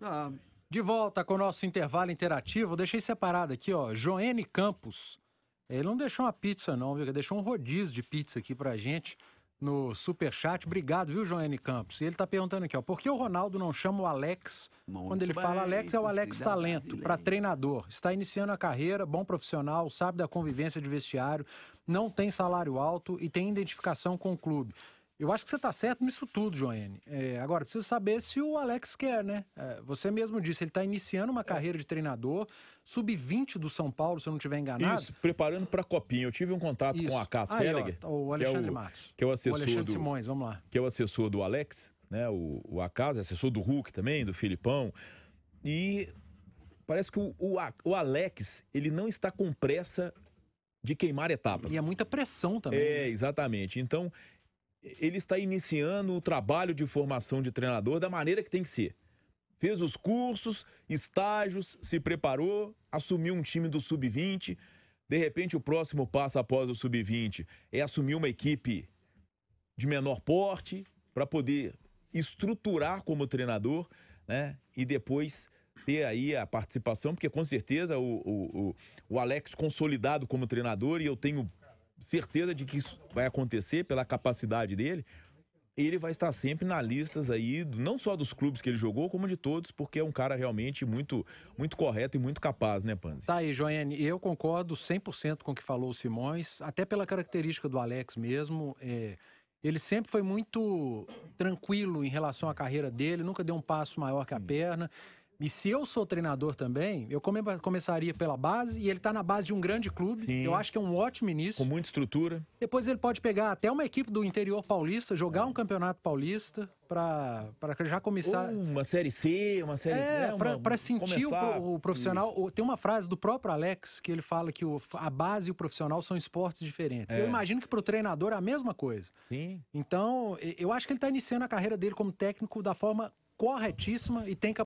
Ah. De volta com o nosso intervalo interativo, deixei separado aqui, ó, Joene Campos. Ele não deixou uma pizza não, viu? Ele deixou um rodízio de pizza aqui pra gente no super chat. Obrigado, viu, Joene Campos. E ele tá perguntando aqui, ó, por que o Ronaldo não chama o Alex? Muito quando ele bem, fala Alex é o Alex Talento, para treinador. Está iniciando a carreira, bom profissional, sabe da convivência de vestiário, não tem salário alto e tem identificação com o clube. Eu acho que você está certo nisso tudo, Joane. É, agora, precisa saber se o Alex quer, né? É, você mesmo disse, ele está iniciando uma é. carreira de treinador, sub-20 do São Paulo, se eu não estiver enganado. Isso, preparando para a Copinha. Eu tive um contato Isso. com a Cas Feliger, tá o Alexandre que é o, Matos. Que é o assessor o Alexandre do, Simões, vamos lá. Que é o assessor do Alex, né? O, o Acas, assessor do Hulk também, do Filipão. E parece que o, o, o Alex, ele não está com pressa de queimar etapas. E é muita pressão também. É, né? exatamente. Então, ele está iniciando o trabalho de formação de treinador da maneira que tem que ser. Fez os cursos, estágios, se preparou, assumiu um time do sub-20. De repente, o próximo passo após o sub-20 é assumir uma equipe de menor porte para poder estruturar como treinador, né? E depois ter aí a participação, porque com certeza o, o, o Alex consolidado como treinador e eu tenho certeza de que isso vai acontecer pela capacidade dele. Ele vai estar sempre na listas aí, não só dos clubes que ele jogou, como de todos, porque é um cara realmente muito muito correto e muito capaz, né, Panzi? Tá aí, Joane. Eu concordo 100% com o que falou o Simões, até pela característica do Alex mesmo. É, ele sempre foi muito tranquilo em relação à carreira dele, nunca deu um passo maior que a perna. E se eu sou treinador também, eu come começaria pela base e ele está na base de um grande clube. Sim. Eu acho que é um ótimo início. Com muita estrutura. Depois ele pode pegar até uma equipe do interior paulista, jogar é. um campeonato paulista para já começar. Ou uma série C, uma série É, né, para sentir começar... o, o, profissional. Isso. Tem uma frase do próprio Alex que ele fala que o, a base e o profissional são esportes diferentes. É. Eu imagino que para o treinador é a mesma coisa. Sim. Então, eu acho que ele está iniciando a carreira dele como técnico da forma corretíssima e tem,